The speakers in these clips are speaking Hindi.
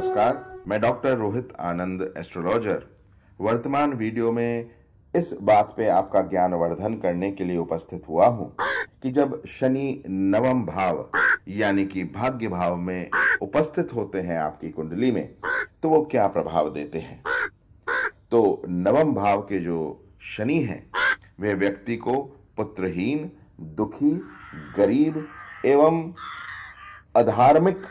नमस्कार मैं डॉक्टर रोहित आनंद एस्ट्रोलॉजर वर्तमान वीडियो में इस बात पे आपका ज्ञान वर्धन करने के लिए उपस्थित हुआ हूँ कि जब शनि नवम भाव यानी कि भाग्य भाव में उपस्थित होते हैं आपकी कुंडली में तो वो क्या प्रभाव देते हैं तो नवम भाव के जो शनि हैं वे व्यक्ति को पुत्रहीन दुखी गरीब एवं अधार्मिक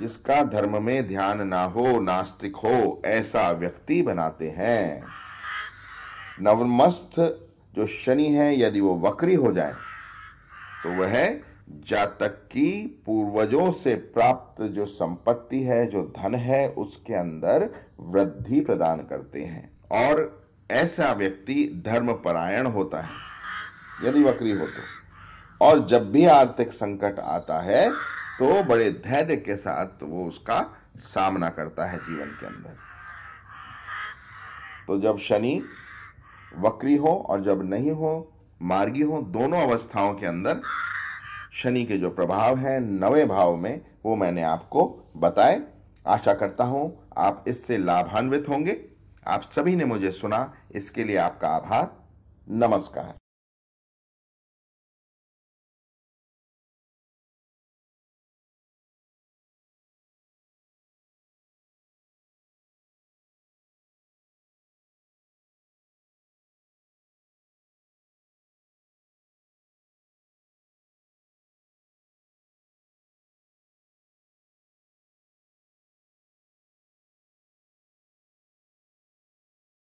जिसका धर्म में ध्यान ना हो नास्तिक हो ऐसा व्यक्ति बनाते हैं नवमस्थ जो शनि है यदि वो वक्री हो जाए तो वह जातक की पूर्वजों से प्राप्त जो संपत्ति है जो धन है उसके अंदर वृद्धि प्रदान करते हैं और ऐसा व्यक्ति धर्मपरायण होता है यदि वक्री हो तो और जब भी आर्थिक संकट आता है तो बड़े धैर्य के साथ वो उसका सामना करता है जीवन के अंदर तो जब शनि वक्री हो और जब नहीं हो मार्गी हो दोनों अवस्थाओं के अंदर शनि के जो प्रभाव हैं नवे भाव में वो मैंने आपको बताए आशा करता हूँ आप इससे लाभान्वित होंगे आप सभी ने मुझे सुना इसके लिए आपका आभार नमस्कार